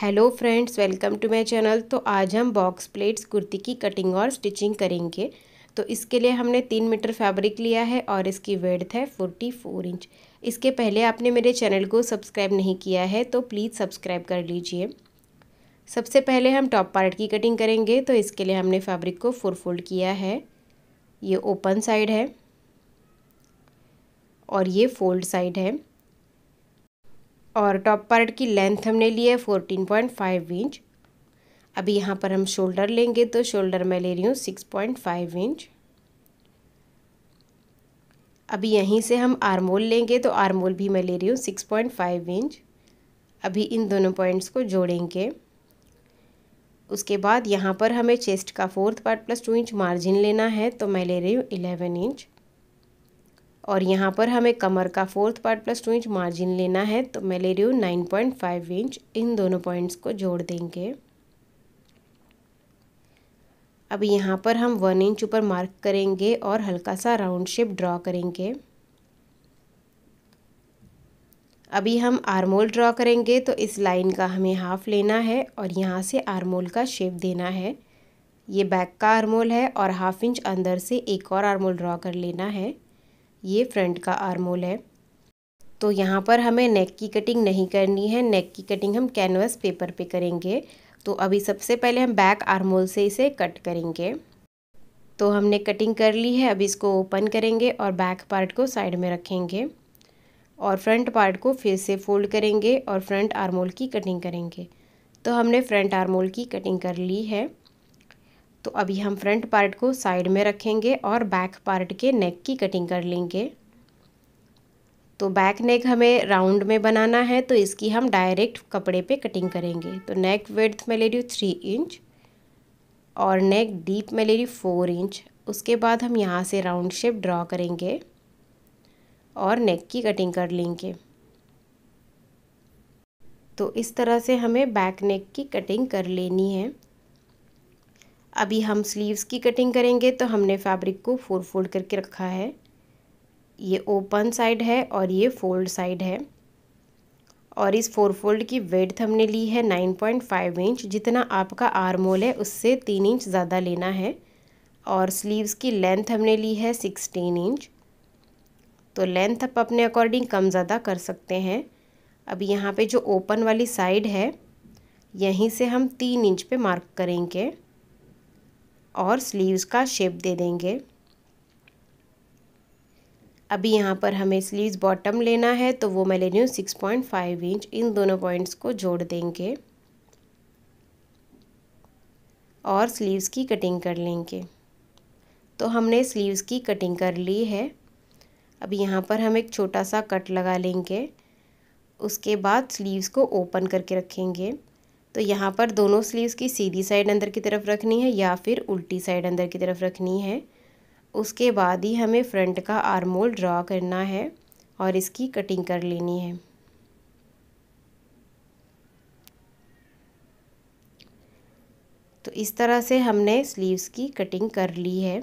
hello friends welcome to my channel तो आज हम बॉक्स प्लेट्स कुर्ती की कटिंग और स्टिचिंग करेंगे तो इसके लिए हमने तीन मीटर फैब्रिक लिया है और इसकी वेड्थ है फोर्टी फोर इंच इसके पहले आपने मेरे चैनल को सब्सक्राइब नहीं किया है तो प्लीज़ सब्सक्राइब कर लीजिए सबसे पहले हम टॉप पार्ट की कटिंग करेंगे तो इसके लिए हमने फैब्रिक को फोर फोल्ड किया है ये ओपन साइड है और ये फोल्ड साइड है और टॉप पार्ट की लेंथ हमने ली है फोर्टीन पॉइंट फाइव इंच अभी यहाँ पर हम शोल्डर लेंगे तो शोल्डर मैं ले रही हूँ सिक्स पॉइंट फाइव इंच अभी यहीं से हम आरमोल लेंगे तो आरमोल भी मैं ले रही हूँ सिक्स पॉइंट फाइव इंच अभी इन दोनों पॉइंट्स को जोड़ेंगे उसके बाद यहाँ पर हमें चेस्ट का fourth part plus two inch margin लेना है तो मैं ले रही हूँ इलेवन इंच और यहाँ पर हमें कमर का fourth part plus two inch margin लेना है तो मैं ले रही हूँ नाइन पॉइंट फाइव इंच इन दोनों पॉइंट्स को जोड़ देंगे अब यहाँ पर हम वन इंच ऊपर मार्क करेंगे और हल्का सा राउंड शेप ड्रॉ करेंगे अभी हम आरमोल ड्रॉ करेंगे तो इस लाइन का हमें हाफ लेना है और यहाँ से आरमोल का शेप देना है ये बैक का आरमोल है और हाफ इंच अंदर से एक और आरमोल ड्रॉ कर लेना है ये फ्रंट का आर्म होल है तो यहाँ पर हमें नेक की कटिंग नहीं करनी है नेक की कटिंग हम कैनवस पेपर पे करेंगे तो अभी सबसे पहले हम बैक आर्म होल से इसे कट करेंगे तो हमने कटिंग कर ली है अब इसको ओपन करेंगे और बैक पार्ट को साइड में रखेंगे और फ्रंट पार्ट को फिर से फोल्ड करेंगे और फ्रंट आर्मोल की कटिंग करेंगे तो हमने फ्रंट आर्मोल की कटिंग कर ली है तो अभी हम फ्रंट पार्ट को साइड में रखेंगे और बैक पार्ट के नेक की कटिंग कर लेंगे तो बैक नेक हमें राउंड में बनाना है तो इसकी हम डायरेक्ट कपड़े पे कटिंग करेंगे तो नेक विड्थ में ले रही हूँ थ्री इंच और नेक डीप में ले रही फोर इंच उसके बाद हम यहाँ से राउंड शेप ड्रॉ करेंगे और नेक की कटिंग कर लेंगे तो इस तरह से हमें बैक नेक की कटिंग कर लेनी है अभी हम स्लीव्स की कटिंग करेंगे तो हमने फैब्रिक को फोर फोल्ड करके रखा है ये ओपन साइड है और ये फोल्ड साइड है और इस फोर फोल्ड की वेड्थ हमने ली है नाइन पॉइंट फाइव इंच जितना आपका आर्म होल है उससे तीन इंच ज़्यादा लेना है और स्लीव्स की लेंथ हमने ली है सिक्सटीन इंच तो लेंथ आप अपने अकॉर्डिंग कम ज़्यादा कर सकते हैं अब यहाँ पे जो ओपन वाली साइड है यहीं से हम तीन इंच पे मार्क करेंगे और स्लीव्स का शेप दे देंगे अभी यहाँ पर हमें स्लीव्स बॉटम लेना है तो वो मैं ले रही हूँ सिक्स पॉइंट फाइव इंच इन दोनों पॉइंट्स को जोड़ देंगे और स्लीव्स की कटिंग कर लेंगे तो हमने स्लीव्स की कटिंग कर ली है अब यहाँ पर हम एक छोटा सा कट लगा लेंगे उसके बाद स्लीव्स को ओपन करके रखेंगे तो यहाँ पर दोनों स्लीव्स की सीधी साइड अंदर की तरफ रखनी है या फिर उल्टी साइड अंदर की तरफ रखनी है उसके बाद ही हमें फ्रंट का आर्मोल ड्रा करना है और इसकी कटिंग कर लेनी है तो इस तरह से हमने स्लीव्स की कटिंग कर ली है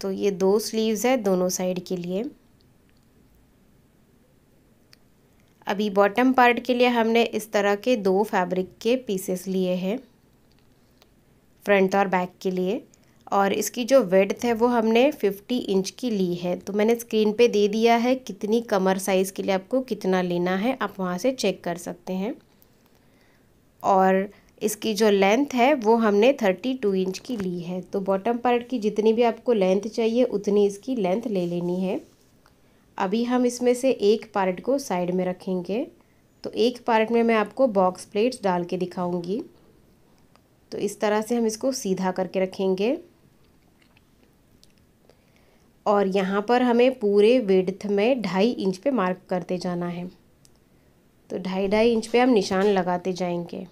तो ये दो स्लीव्स है दोनों साइड के लिए अभी बॉटम पार्ट के लिए हमने इस तरह के दो फैब्रिक के पीसेस लिए हैं फ्रंट और बैक के लिए और इसकी जो वेड्थ है वो हमने 50 इंच की ली है तो मैंने स्क्रीन पे दे दिया है कितनी कमर साइज़ के लिए आपको कितना लेना है आप वहाँ से चेक कर सकते हैं और इसकी जो लेंथ है वो हमने 32 इंच की ली है तो बॉटम पार्ट की जितनी भी आपको लेंथ चाहिए उतनी इसकी लेंथ ले लेनी है अभी हम इसमें से एक पार्ट को साइड में रखेंगे तो एक पार्ट में मैं आपको बॉक्स प्लेट्स डाल के दिखाऊंगी तो इस तरह से हम इसको सीधा करके रखेंगे और यहाँ पर हमें पूरे वेड्थ में ढाई इंच पे मार्क करते जाना है तो ढाई ढाई इंच पे हम निशान लगाते जाएंगे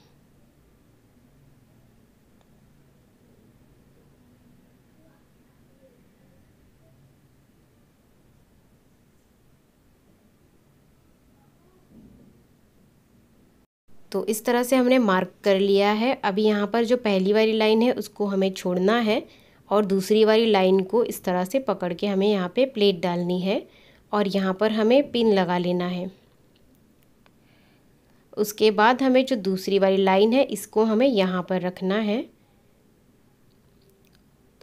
तो इस तरह से हमने मार्क कर लिया है अभी यहाँ पर जो पहली वाली लाइन है उसको हमें छोड़ना है और दूसरी वाली लाइन को इस तरह से पकड़ के हमें यहाँ पे प्लेट डालनी है और यहाँ पर हमें पिन लगा लेना है उसके बाद हमें जो दूसरी वाली लाइन है इसको हमें यहाँ पर रखना है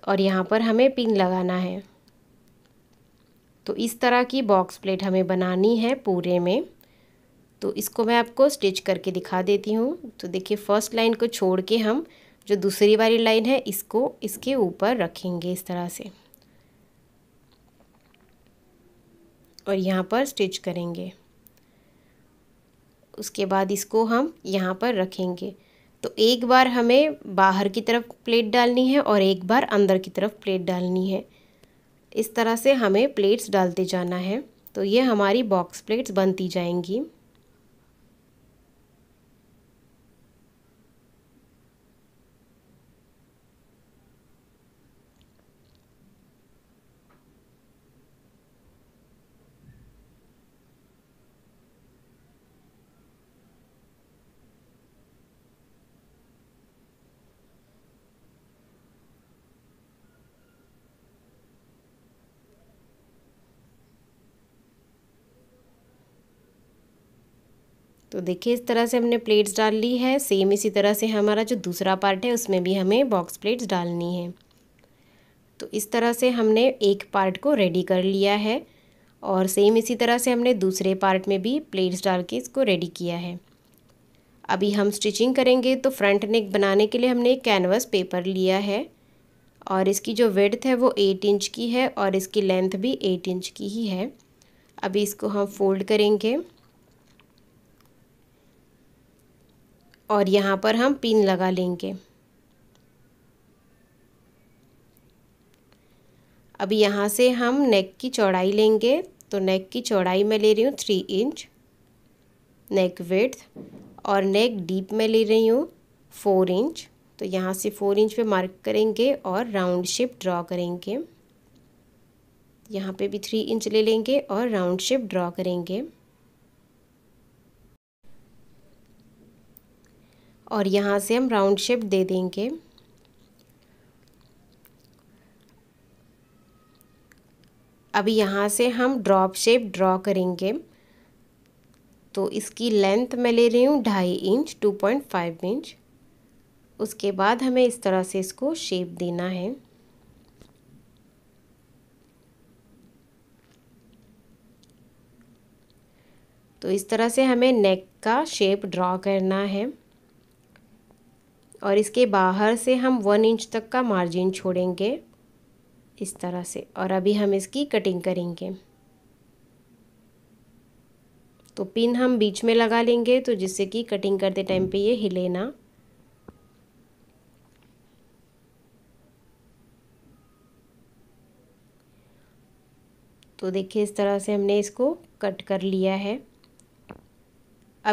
और यहाँ पर हमें पिन लगाना है तो इस तरह की बॉक्स प्लेट हमें बनानी है पूरे में तो इसको मैं आपको स्टिच करके दिखा देती हूँ तो देखिए फर्स्ट लाइन को छोड़ के हम जो दूसरी वाली लाइन है इसको इसके ऊपर रखेंगे इस तरह से और यहाँ पर स्टिच करेंगे उसके बाद इसको हम यहाँ पर रखेंगे तो एक बार हमें बाहर की तरफ प्लेट डालनी है और एक बार अंदर की तरफ प्लेट डालनी है इस तरह से हमें प्लेट्स डालते जाना है तो ये हमारी बॉक्स प्लेट्स बनती जाएंगी तो देखिए इस तरह से हमने प्लेट्स डाल ली है सेम इसी तरह से हमारा जो दूसरा पार्ट है उसमें भी हमें बॉक्स प्लेट्स डालनी है तो इस तरह से हमने एक पार्ट को रेडी कर लिया है और सेम इसी तरह से हमने दूसरे पार्ट में भी प्लेट्स डाल के इसको रेडी किया है अभी हम स्टिचिंग करेंगे तो फ्रंट नेक बनाने के लिए हमने एक कैनवस पेपर लिया है और इसकी जो वेड्थ है वो एट इंच की है और इसकी लेंथ भी एट इंच की ही है अभी इसको हम फोल्ड करेंगे और यहाँ पर हम पिन लगा लेंगे अब यहाँ से हम नेक की चौड़ाई लेंगे तो नेक की चौड़ाई मैं ले रही हूँ थ्री इंच नेक विड्थ और नेक डीप में ले रही हूँ फोर इंच तो यहाँ से फोर इंच पे मार्क करेंगे और राउंड शेप ड्रॉ करेंगे यहाँ पे भी थ्री इंच ले लेंगे और राउंड शेप ड्रॉ करेंगे और यहाँ से हम राउंड शेप दे देंगे अभी यहाँ से हम ड्रॉप शेप ड्रॉ करेंगे तो इसकी लेंथ मैं ले रही हूँ ढाई inch two point five inch उसके बाद हमें इस तरह से इसको शेप देना है तो इस तरह से हमें नेक का शेप ड्रॉ करना है और इसके बाहर से हम वन इंच तक का मार्जिन छोड़ेंगे इस तरह से और अभी हम इसकी कटिंग करेंगे तो पिन हम बीच में लगा लेंगे तो जिससे कि कटिंग करते टाइम पे ये हिले ना तो देखिए इस तरह से हमने इसको कट कर लिया है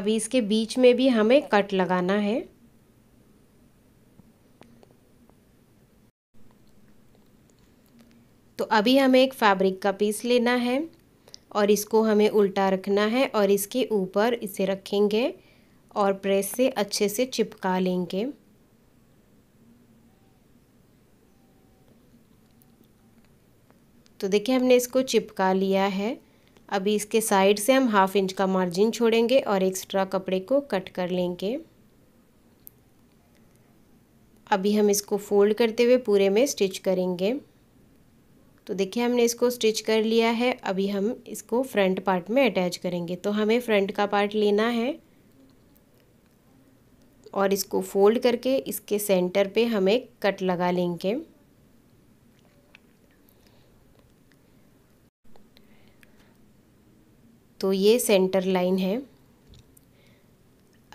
अभी इसके बीच में भी हमें कट लगाना है अभी हमें एक फैब्रिक का पीस लेना है और इसको हमें उल्टा रखना है और इसके ऊपर इसे रखेंगे और प्रेस से अच्छे से चिपका लेंगे तो देखिए हमने इसको चिपका लिया है अभी इसके साइड से हम हाफ इंच का मार्जिन छोड़ेंगे और एक्स्ट्रा कपड़े को कट कर लेंगे अभी हम इसको फोल्ड करते हुए पूरे में स्टिच करेंगे तो देखिए हमने इसको स्टिच कर लिया है अभी हम इसको फ्रंट पार्ट में अटैच करेंगे तो हमें फ्रंट का पार्ट लेना है और इसको फोल्ड करके इसके सेंटर पे हमें कट लगा लेंगे तो ये सेंटर लाइन है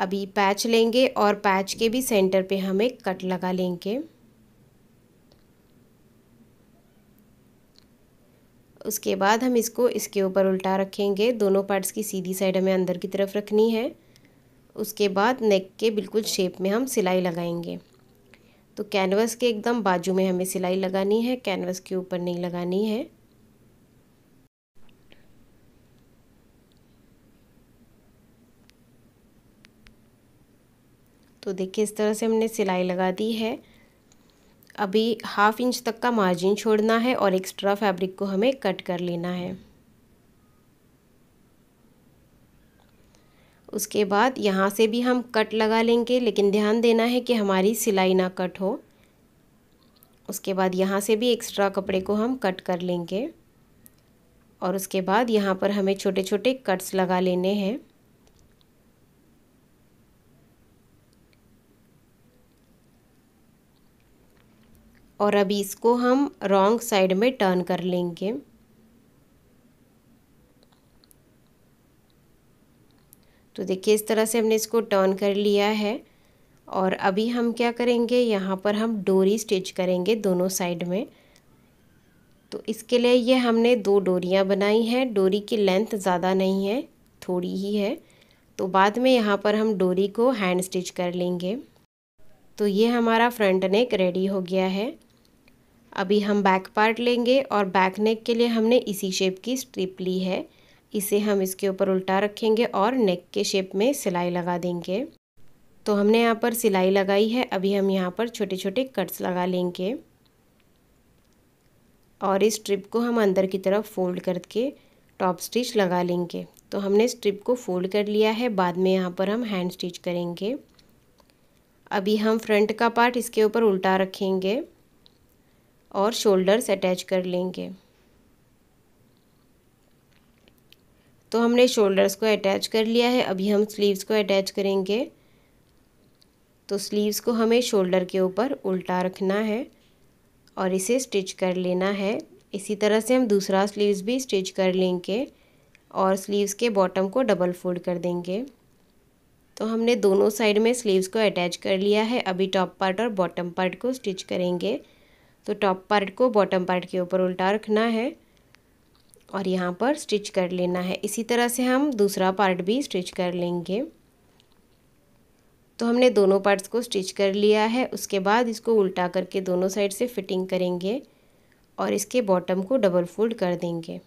अभी पैच लेंगे और पैच के भी सेंटर पे हमें कट लगा लेंगे उसके बाद हम इसको इसके ऊपर उल्टा रखेंगे दोनों पार्ट्स की सीधी साइड हमें अंदर की तरफ रखनी है उसके बाद नेक के बिल्कुल शेप में हम सिलाई लगाएंगे तो कैनवस के एकदम बाजू में हमें सिलाई लगानी है कैनवस के ऊपर नहीं लगानी है तो देखिए इस तरह से हमने सिलाई लगा दी है अभी हाफ इंच तक का मार्जिन छोड़ना है और एक्स्ट्रा फैब्रिक को हमें कट कर लेना है उसके बाद यहाँ से भी हम कट लगा लेंगे लेकिन ध्यान देना है कि हमारी सिलाई ना कट हो उसके बाद यहाँ से भी एक्स्ट्रा कपड़े को हम कट कर लेंगे और उसके बाद यहाँ पर हमें छोटे छोटे कट्स लगा लेने हैं और अभी इसको हम रॉन्ग साइड में टर्न कर लेंगे तो देखिए इस तरह से हमने इसको टर्न कर लिया है और अभी हम क्या करेंगे यहाँ पर हम डोरी स्टिच करेंगे दोनों साइड में तो इसके लिए ये हमने दो डोरियाँ बनाई हैं डोरी की लेंथ ज़्यादा नहीं है थोड़ी ही है तो बाद में यहाँ पर हम डोरी को हैंड स्टिच कर लेंगे तो ये हमारा फ्रंट नेक रेडी हो गया है अभी हम बैक पार्ट लेंगे और बैक नेक के लिए हमने इसी शेप की स्ट्रिप ली है इसे हम इसके ऊपर उल्टा रखेंगे और नेक के शेप में सिलाई लगा देंगे तो हमने यहाँ पर सिलाई लगाई है अभी हम यहाँ पर छोटे छोटे कट्स लगा लेंगे और इस स्ट्रिप को हम अंदर की तरफ फोल्ड करके टॉप स्टिच लगा लेंगे तो हमने स्ट्रिप को फोल्ड कर लिया है बाद में यहाँ पर हम हैंड स्टिच करेंगे अभी हम फ्रंट का पार्ट इसके ऊपर उल्टा रखेंगे और शोल्डर्स अटैच कर लेंगे तो हमने शोल्डर्स को अटैच कर लिया है अभी हम स्लीव्स को अटैच करेंगे तो स्लीव्स को हमें शोल्डर के ऊपर उल्टा रखना है और इसे स्टिच कर लेना है इसी तरह से हम दूसरा स्लीव्स भी स्टिच कर लेंगे और स्लीव्स के बॉटम को डबल फोल्ड कर देंगे तो हमने दोनों साइड में स्लीव्स को अटैच कर लिया है अभी टॉप पार्ट और बॉटम पार्ट को स्टिच करेंगे तो टॉप पार्ट को बॉटम पार्ट के ऊपर उल्टा रखना है और यहाँ पर स्टिच कर लेना है इसी तरह से हम दूसरा पार्ट भी स्टिच कर लेंगे तो हमने दोनों पार्ट्स को स्टिच कर लिया है उसके बाद इसको उल्टा करके दोनों साइड से फिटिंग करेंगे और इसके बॉटम को डबल फोल्ड कर देंगे